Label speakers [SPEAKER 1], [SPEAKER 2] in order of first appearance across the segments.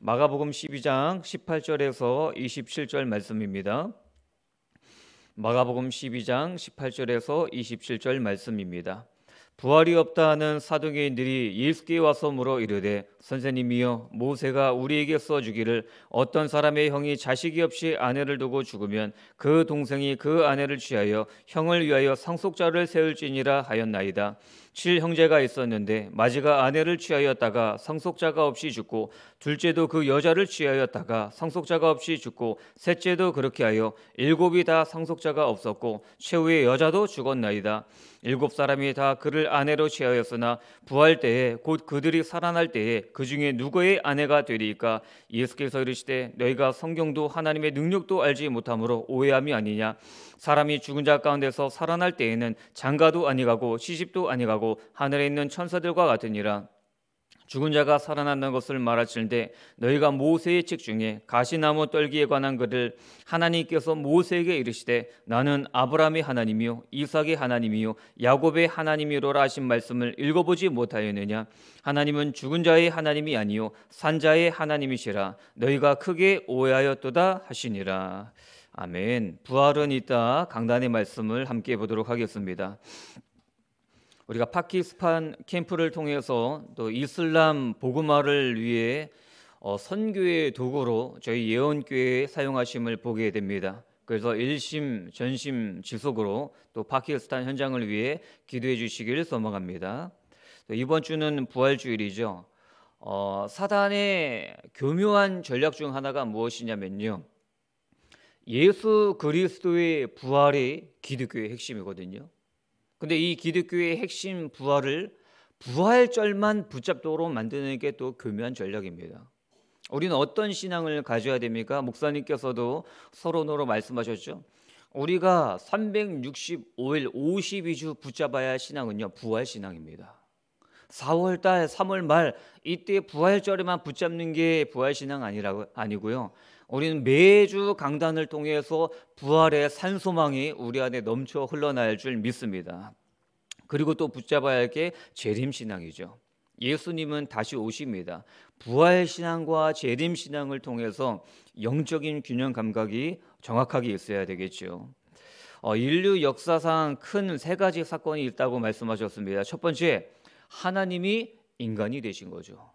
[SPEAKER 1] 마가복음 12장 18절에서 27절 말씀입니다. 마가복음 12장 18절에서 27절 말씀입니다. 부활이 없다 하는 사도계인들이 예수께 와서 물어 이르되 선생님이여 모세가 우리에게 써 주기를 어떤 사람의 형이 자식이 없이 아내를 두고 죽으면 그 동생이 그 아내를 취하여 형을 위하여 상속자를 세울지니라 하였나이다 칠 형제가 있었는데 마지가 아내를 취하였다가 성속자가 없이 죽고 둘째도 그 여자를 취하였다가 성속자가 없이 죽고 셋째도 그렇게 하여 일곱이 다성속자가 없었고 최후의 여자도 죽었나이다. 일곱 사람이 다 그를 아내로 취하였으나 부활 때에 곧 그들이 살아날 때에 그 중에 누구의 아내가 되리이까 예수께서 이르시되 너희가 성경도 하나님의 능력도 알지 못함으로 오해함이 아니냐 사람이 죽은 자 가운데서 살아날 때에는 장가도 아니가고 시집도 아니가고 하고 하늘에 있는 천사들과 같으니라. 죽은 자가 살아난다는 것을 말하진때 너희가 모세의 책 중에 가시나무 떨기에 관한 글을 하나님께서 모세에게 이르시되 나는 아브라함의 하나님이요 이삭의 하나님이요 야곱의 하나님이로라 하신 말씀을 읽어보지 못하였느냐 하나님은 죽은 자의 하나님이 아니요 산 자의 하나님이시라 너희가 크게 오해하였도다 하시니라 아멘 부활은 있다 강단의 말씀을 함께 보도록 하겠습니다. 우리가 파키스탄 캠프를 통해서 또 이슬람 보그마를 위해 어, 선교의 도구로 저희 예언교회에 사용하심을 보게 됩니다. 그래서 일심 전심 지속으로 또 파키스탄 현장을 위해 기도해 주시길 소망합니다. 이번 주는 부활주일이죠. 어, 사단의 교묘한 전략 중 하나가 무엇이냐면요. 예수 그리스도의 부활이 기독교의 핵심이거든요. 근데 이 기독교의 핵심 부활을 부활절만 붙잡도록 만드는 게 또 교묘한 전략입니다. 우리는 어떤 신앙을 가져야 됩니까? 목사님께서도 서론으로 말씀하셨죠. 우리가 365일 52주 붙잡아야 할 신앙은요. 부활 신앙입니다. 4월 달, 3월 말 이때 부활절에만 붙잡는 게 부활 신앙 아니라고 아니고요. 우리는 매주 강단을 통해서 부활의 산소망이 우리 안에 넘쳐 흘러날 줄 믿습니다. 그리고 또 붙잡아야 할 게 재림 신앙이죠. 예수님은 다시 오십니다. 부활 신앙과 재림 신앙을 통해서 영적인 균형 감각이 정확하게 있어야 되겠죠. 어, 인류 역사상 큰 세 가지 사건이 있다고 말씀하셨습니다. 첫 번째, 하나님이 인간이 되신 거죠.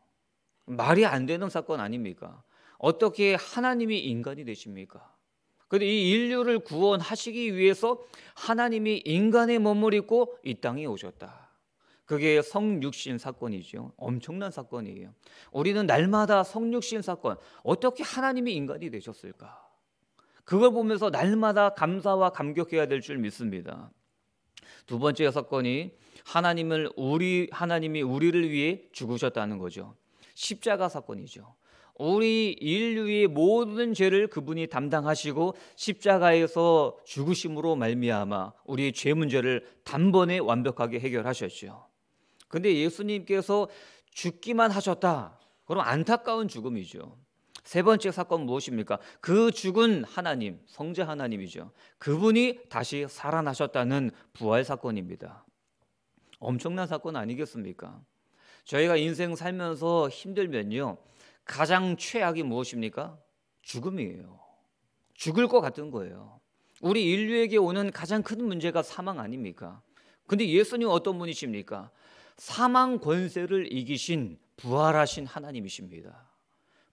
[SPEAKER 1] 말이 안 되는 사건 아닙니까? 어떻게 하나님이 인간이 되십니까? 근데 이 인류를 구원하시기 위해서 하나님이 인간의 몸을 입고 이 땅에 오셨다. 그게 성육신 사건이죠. 엄청난 사건이에요. 우리는 날마다 성육신 사건, 어떻게 하나님이 인간이 되셨을까? 그걸 보면서 날마다 감사와 감격해야 될 줄 믿습니다. 두 번째 사건이 하나님을 우리 하나님이 우리를 위해 죽으셨다는 거죠. 십자가 사건이죠. 우리 인류의 모든 죄를 그분이 담당하시고 십자가에서 죽으심으로 말미암아 우리의 죄 문제를 단번에 완벽하게 해결하셨죠. 근데 예수님께서 죽기만 하셨다. 그럼 안타까운 죽음이죠. 세 번째 사건 무엇입니까? 그 죽은 하나님, 성자 하나님이죠. 그분이 다시 살아나셨다는 부활 사건입니다. 엄청난 사건 아니겠습니까? 저희가 인생 살면서 힘들면요. 가장 최악이 무엇입니까? 죽음이에요. 죽을 것 같은 거예요. 우리 인류에게 오는 가장 큰 문제가 사망 아닙니까? 근데 예수님 어떤 분이십니까? 사망 권세를 이기신 부활하신 하나님이십니다.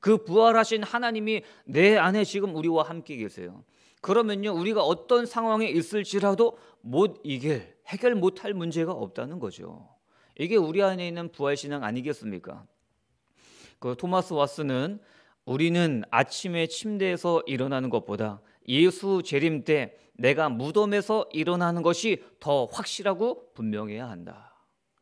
[SPEAKER 1] 그 부활하신 하나님이 내 안에 지금 우리와 함께 계세요. 그러면요, 우리가 어떤 상황에 있을지라도 못 이길, 해결 못할 문제가 없다는 거죠. 이게 우리 안에 있는 부활신앙 아니겠습니까? 그 토마스 와스는 우리는 아침에 침대에서 일어나는 것보다 예수 재림 때 내가 무덤에서 일어나는 것이 더 확실하고 분명해야 한다.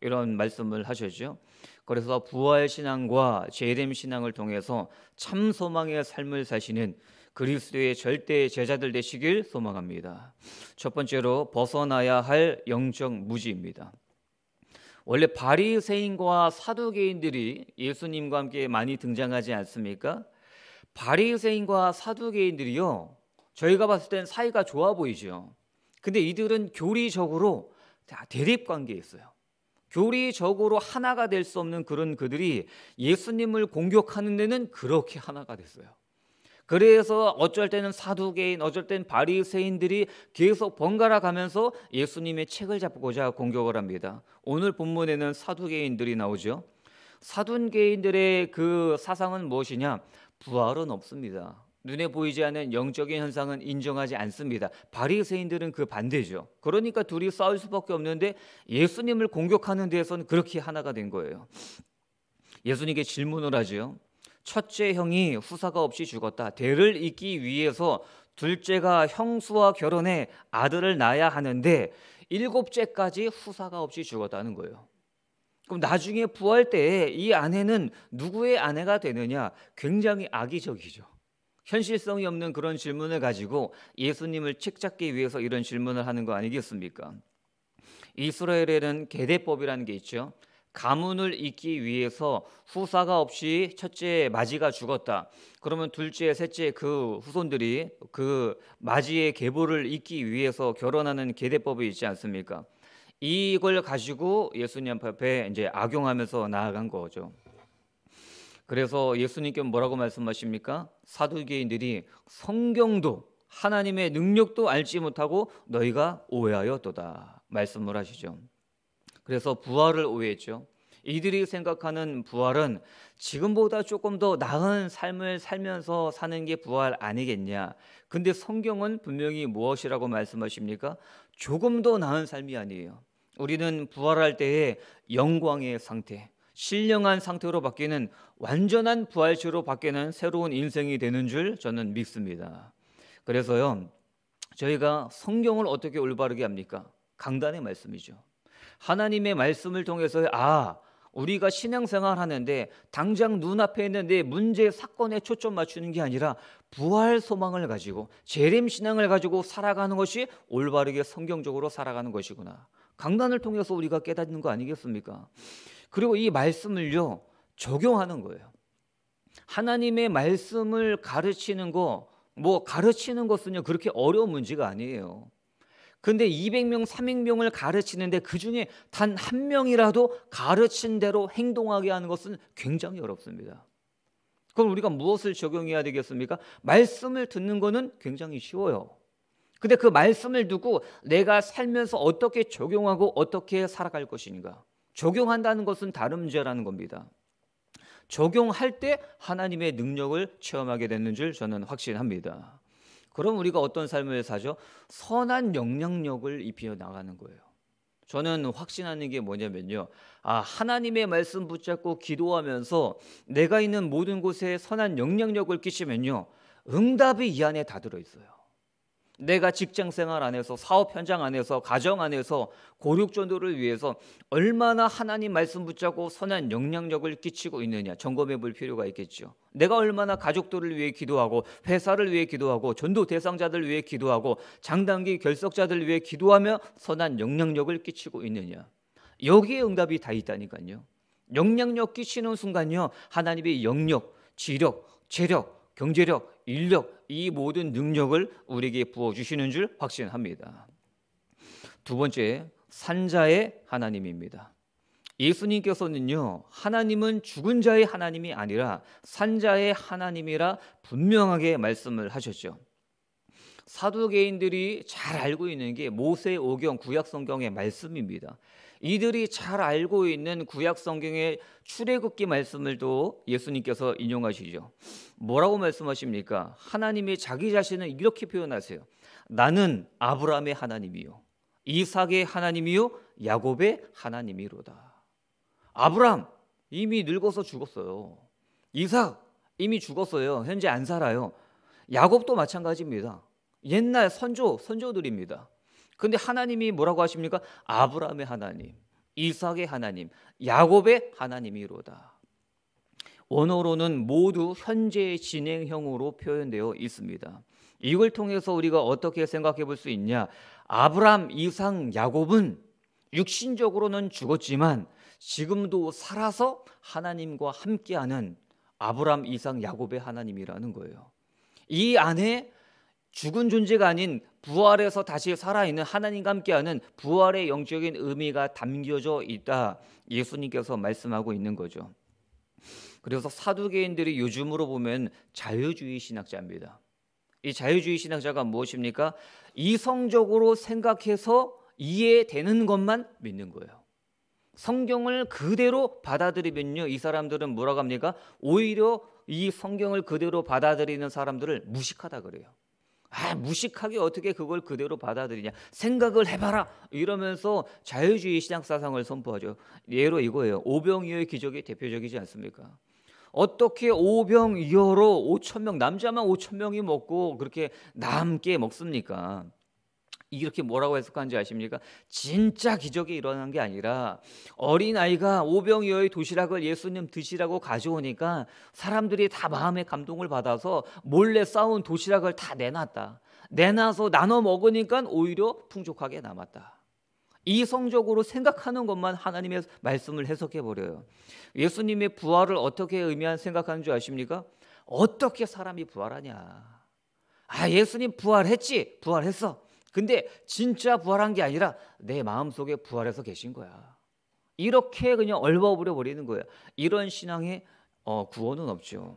[SPEAKER 1] 이런 말씀을 하셨죠. 그래서 부활 신앙과 재림 신앙을 통해서 참 소망의 삶을 사시는 그리스도의 절대 제자들 되시길 소망합니다. 첫 번째로 벗어나야 할 영적 무지입니다. 원래 바리새인과 사두개인들이 예수님과 함께 많이 등장하지 않습니까? 바리새인과 사두개인들이요. 저희가 봤을 땐 사이가 좋아 보이죠. 근데 이들은 교리적으로 대립 관계에 있어요. 교리적으로 하나가 될 수 없는 그런 그들이 예수님을 공격하는 데는 그렇게 하나가 됐어요. 그래서 어쩔 때는 사두개인, 어쩔 때는 바리새인들이 계속 번갈아 가면서 예수님의 책을 잡고자 공격을 합니다. 오늘 본문에는 사두개인들이 나오죠. 사두개인들의그 사상은 무엇이냐? 부활은 없습니다. 눈에 보이지 않는 영적인 현상은 인정하지 않습니다. 바리새인들은 그 반대죠. 그러니까 둘이 싸울 수밖에 없는데 예수님을 공격하는 데에서는 그렇게 하나가 된 거예요. 예수님께 질문을 하지요. 첫째 형이 후사가 없이 죽었다. 대를 잇기 위해서 둘째가 형수와 결혼해 아들을 낳아야 하는데 일곱째까지 후사가 없이 죽었다는 거예요. 그럼 나중에 부활 때 이 아내는 누구의 아내가 되느냐? 굉장히 악의적이죠. 현실성이 없는 그런 질문을 가지고 예수님을 책잡기 위해서 이런 질문을 하는 거 아니겠습니까? 이스라엘에는 계대법이라는 게 있죠. 가문을 잇기 위해서 후사가 없이 첫째 마지가 죽었다. 그러면 둘째, 셋째 그 후손들이 그 마지의 계보를 잇기 위해서 결혼하는 계대법이 있지 않습니까? 이걸 가지고 예수님 앞에 이제 악용하면서 나아간 거죠. 그래서 예수님께 뭐라고 말씀하십니까? 사두개인들이 성경도 하나님의 능력도 알지 못하고 너희가 오해하였도다 말씀을 하시죠. 그래서 부활을 오해했죠. 이들이 생각하는 부활은 지금보다 조금 더 나은 삶을 살면서 사는 게 부활 아니겠냐. 근데 성경은 분명히 무엇이라고 말씀하십니까? 조금 더 나은 삶이 아니에요. 우리는 부활할 때의 영광의 상태, 신령한 상태로 바뀌는 완전한 부활체로 바뀌는 새로운 인생이 되는 줄 저는 믿습니다. 그래서요, 저희가 성경을 어떻게 올바르게 합니까? 강단의 말씀이죠. 하나님의 말씀을 통해서 아 우리가 신앙생활 하는데 당장 눈앞에 있는 내 문제 사건에 초점 맞추는 게 아니라 부활 소망을 가지고 재림 신앙을 가지고 살아가는 것이 올바르게 성경적으로 살아가는 것이구나. 강단을 통해서 우리가 깨닫는 거 아니겠습니까? 그리고 이 말씀을요 적용하는 거예요. 하나님의 말씀을 가르치는 거, 뭐 가르치는 것은요 그렇게 어려운 문제가 아니에요. 근데 200명, 300명을 가르치는데 그 중에 단 한 명이라도 가르친 대로 행동하게 하는 것은 굉장히 어렵습니다. 그럼 우리가 무엇을 적용해야 되겠습니까? 말씀을 듣는 거는 굉장히 쉬워요. 근데 그 말씀을 두고 내가 살면서 어떻게 적용하고 어떻게 살아갈 것인가? 적용한다는 것은 다른 문제라는 겁니다. 적용할 때 하나님의 능력을 체험하게 되는 줄 저는 확신합니다. 그럼 우리가 어떤 삶을 사죠? 선한 영향력을 입혀 나가는 거예요. 저는 확신하는 게 뭐냐면요. 아, 하나님의 말씀 붙잡고 기도하면서 내가 있는 모든 곳에 선한 영향력을 끼치면요. 응답이 이 안에 다 들어 있어요. 내가 직장 생활 안에서 사업 현장 안에서 가정 안에서 고륙전도를 위해서 얼마나 하나님 말씀 붙잡고 선한 영향력을 끼치고 있느냐 점검해 볼 필요가 있겠죠. 내가 얼마나 가족들을 위해 기도하고 회사를 위해 기도하고 전도 대상자들 위해 기도하고 장단기 결석자들 위해 기도하며 선한 영향력을 끼치고 있느냐. 여기에 응답이 다 있다니까요. 영향력 끼치는 순간요. 하나님의 영력, 지력, 재력, 경제력 인력, 이 모든 능력을 우리에게 부어 주시는 줄 확신합니다. 두 번째, 산자의 하나님입니다. 예수님께서는요, 하나님은 죽은 자의 하나님이 아니라 산자의 하나님이라 분명하게 말씀을 하셨죠. 사두개인들이 잘 알고 있는 게 모세 오경 구약 성경의 말씀입니다. 이들이 잘 알고 있는 구약 성경의 출애굽기 말씀을도 예수님께서 인용하시죠. 뭐라고 말씀하십니까? 하나님이 자기 자신을 이렇게 표현하세요. 나는 아브라함의 하나님이요, 이삭의 하나님이요, 야곱의 하나님이로다. 아브라함 이미 늙어서 죽었어요. 이삭 이미 죽었어요. 현재 안 살아요. 야곱도 마찬가지입니다. 옛날 선조 선조들입니다. 근데 하나님이 뭐라고 하십니까? 아브라함의 하나님, 이삭의 하나님, 야곱의 하나님이로다. 원어로는 모두 현재 진행형으로 표현되어 있습니다. 이걸 통해서 우리가 어떻게 생각해 볼 수 있냐? 아브람, 이상, 야곱은 육신적으로는 죽었지만 지금도 살아서 하나님과 함께하는 아브람, 이상, 야곱의 하나님이라는 거예요. 이 안에 죽은 존재가 아닌 부활에서 다시 살아있는 하나님과 함께하는 부활의 영적인 의미가 담겨져 있다. 예수님께서 말씀하고 있는 거죠. 그래서 사두개인들이 요즘으로 보면 자유주의 신학자입니다. 이 자유주의 신학자가 무엇입니까? 이성적으로 생각해서 이해되는 것만 믿는 거예요. 성경을 그대로 받아들이면요, 이 사람들은 뭐라고 합니까? 오히려 이 성경을 그대로 받아들이는 사람들을 무식하다 그래요. 아, 무식하게 어떻게 그걸 그대로 받아들이냐. 생각을 해봐라. 이러면서 자유주의 시장 사상을 선포하죠. 예로 이거예요. 오병이어의 기적이 대표적이지 않습니까? 어떻게 오병이어로 5천 명 남자만 5천 명이 먹고 그렇게 남게 먹습니까? 이렇게 뭐라고 해석하는지 아십니까? 진짜 기적이 일어난 게 아니라 어린 아이가 오병이어의 도시락을 예수님 드시라고 가져오니까 사람들이 다 마음의 감동을 받아서 몰래 싸온 도시락을 다 내놨다. 내놔서 나눠 먹으니까 오히려 풍족하게 남았다. 이성적으로 생각하는 것만 하나님의 말씀을 해석해 버려요. 예수님의 부활을 어떻게 의미한 생각하는 줄 아십니까? 어떻게 사람이 부활하냐? 아, 예수님 부활했지. 부활했어. 근데 진짜 부활한 게 아니라 내 마음속에 부활해서 계신 거야. 이렇게 그냥 얼버무려 버리는 거야. 이런 신앙의 어, 구원은 없죠.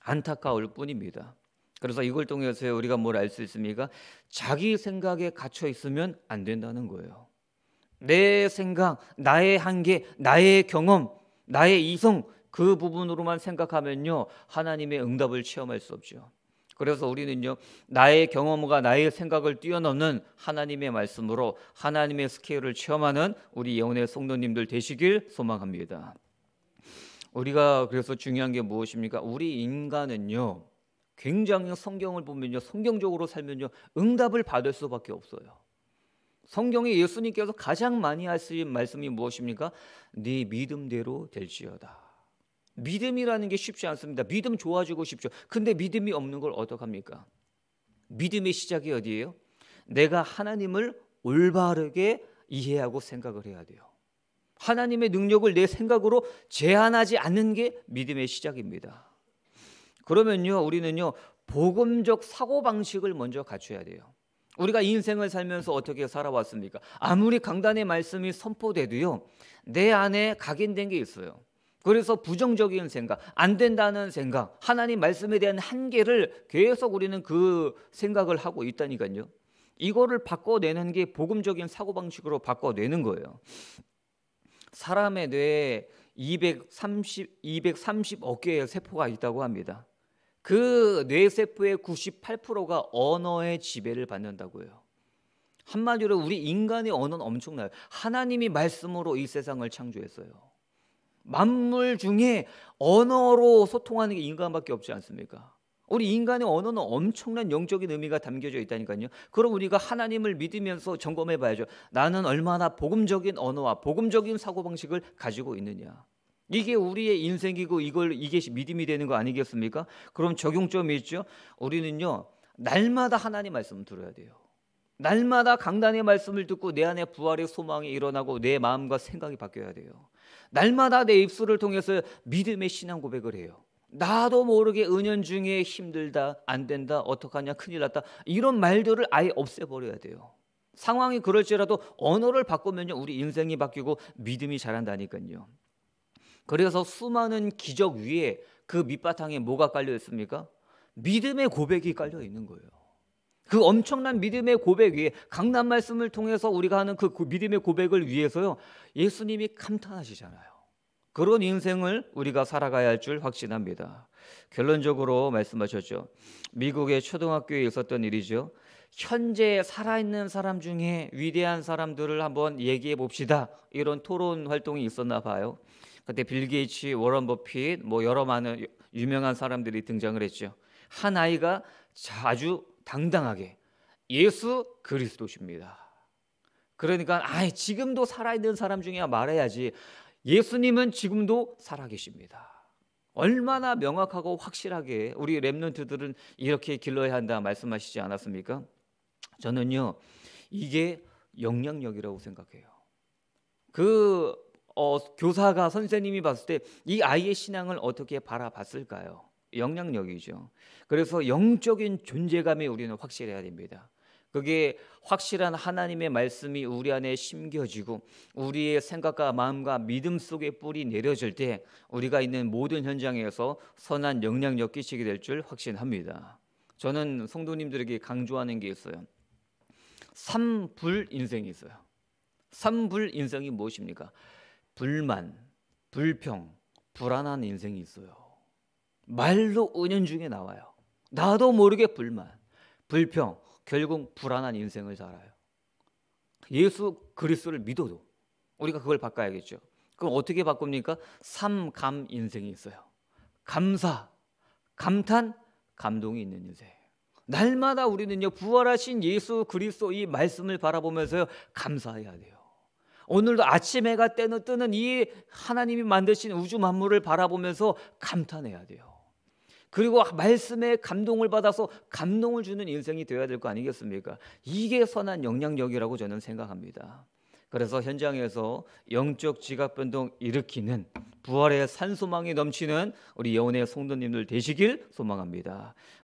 [SPEAKER 1] 안타까울 뿐입니다. 그래서 이걸 통해서 우리가 뭘 알 수 있습니까? 자기 생각에 갇혀 있으면 안 된다는 거예요. 내 생각, 나의 한계, 나의 경험, 나의 이성 그 부분으로만 생각하면요 하나님의 응답을 체험할 수 없죠. 그래서 우리는요 나의 경험과 나의 생각을 뛰어넘는 하나님의 말씀으로 하나님의 스케일을 체험하는 우리 영혼의 성도님들 되시길 소망합니다. 우리가 그래서 중요한 게 무엇입니까? 우리 인간은요 굉장히 성경을 보면요 성경적으로 살면요 응답을 받을 수밖에 없어요. 성경에 예수님께서 가장 많이 하신 말씀이 무엇입니까? 네 믿음대로 될지어다. 믿음이라는 게 쉽지 않습니다. 믿음 좋아지고 싶죠. 근데 믿음이 없는 걸 어떡합니까? 믿음의 시작이 어디예요? 내가 하나님을 올바르게 이해하고 생각을 해야 돼요. 하나님의 능력을 내 생각으로 제한하지 않는 게 믿음의 시작입니다. 그러면요, 우리는요, 복음적 사고방식을 먼저 갖춰야 돼요. 우리가 인생을 살면서 어떻게 살아왔습니까? 아무리 강단의 말씀이 선포돼도요, 내 안에 각인된 게 있어요. 그래서 부정적인 생각, 안 된다는 생각, 하나님 말씀에 대한 한계를 계속 우리는 그 생각을 하고 있다니까요. 이거를 바꿔내는 게 복음적인 사고방식으로 바꿔내는 거예요. 사람의 뇌에 230, 230억 개의 세포가 있다고 합니다. 그 뇌세포의 98%가 언어의 지배를 받는다고요. 한마디로 우리 인간의 언어는 엄청나요. 하나님이 말씀으로 이 세상을 창조했어요. 만물 중에 언어로 소통하는 게 인간밖에 없지 않습니까? 우리 인간의 언어는 엄청난 영적인 의미가 담겨져 있다니까요. 그럼 우리가 하나님을 믿으면서 점검해 봐야죠. 나는 얼마나 복음적인 언어와 복음적인 사고방식을 가지고 있느냐. 이게 우리의 인생이고 이걸 이게 믿음이 되는 거 아니겠습니까? 그럼 적용점이 있죠. 우리는요. 날마다 하나님 말씀 들어야 돼요. 날마다 강단의 말씀을 듣고 내 안에 부활의 소망이 일어나고 내 마음과 생각이 바뀌어야 돼요. 날마다 내 입술을 통해서 믿음의 신앙 고백을 해요. 나도 모르게 은연중에 힘들다, 안 된다, 어떡하냐, 큰일 났다. 이런 말들을 아예 없애버려야 돼요. 상황이 그럴지라도 언어를 바꾸면요, 우리 인생이 바뀌고 믿음이 자란다니까요. 그래서 수많은 기적 위에 그 밑바탕에 뭐가 깔려 있습니까? 믿음의 고백이 깔려 있는 거예요. 그 엄청난 믿음의 고백 위에 강남 말씀을 통해서 우리가 하는 그 믿음의 고백을 위해서요. 예수님이 감탄하시잖아요. 그런 인생을 우리가 살아가야 할 줄 확신합니다. 결론적으로 말씀하셨죠. 미국의 초등학교에 있었던 일이죠. 현재 살아있는 사람 중에 위대한 사람들을 한번 얘기해 봅시다. 이런 토론 활동이 있었나 봐요. 그때 빌 게이츠, 워런 버핏, 뭐 여러 많은 유명한 사람들이 등장을 했죠. 한 아이가 아주 당당하게 예수 그리스도십니다. 그러니까 아 지금도 살아있는 사람 중에 말해야지 예수님은 지금도 살아계십니다. 얼마나 명확하고 확실하게 우리 랩런트들은 이렇게 길러야 한다 말씀하시지 않았습니까? 저는요 이게 영향력이라고 생각해요. 그 어, 교사가 선생님이 봤을 때 이 아이의 신앙을 어떻게 바라봤을까요? 영향력이죠. 그래서 영적인 존재감이 우리는 확실해야 됩니다. 그게 확실한 하나님의 말씀이 우리 안에 심겨지고 우리의 생각과 마음과 믿음 속에 뿌리 내려질 때 우리가 있는 모든 현장에서 선한 영향력 끼치게 될 줄 확신합니다. 저는 성도님들에게 강조하는 게 있어요. 삼불 인생이 있어요. 삼불 인생이 무엇입니까? 불만, 불평, 불안한 인생이 있어요. 말로 은연중에 나와요. 나도 모르게 불만, 불평, 결국 불안한 인생을 살아요. 예수 그리스도를 믿어도 우리가 그걸 바꿔야겠죠. 그럼 어떻게 바꿉니까? 삼감 인생이 있어요. 감사, 감탄, 감동이 있는 인생. 날마다 우리는요 부활하신 예수 그리스도 이 말씀을 바라보면서요 감사해야 돼요. 오늘도 아침 해가 뜨는 뜨는 이 하나님이 만드신 우주 만물을 바라보면서 감탄해야 돼요. 그리고 말씀에 감동을 받아서 감동을 주는 인생이 되어야 될 거 아니겠습니까? 이게 선한 영향력이라고 저는 생각합니다. 그래서 현장에서 영적 지각 변동 일으키는 부활의 산소망이 넘치는 우리 예원의 성도님들 되시길 소망합니다.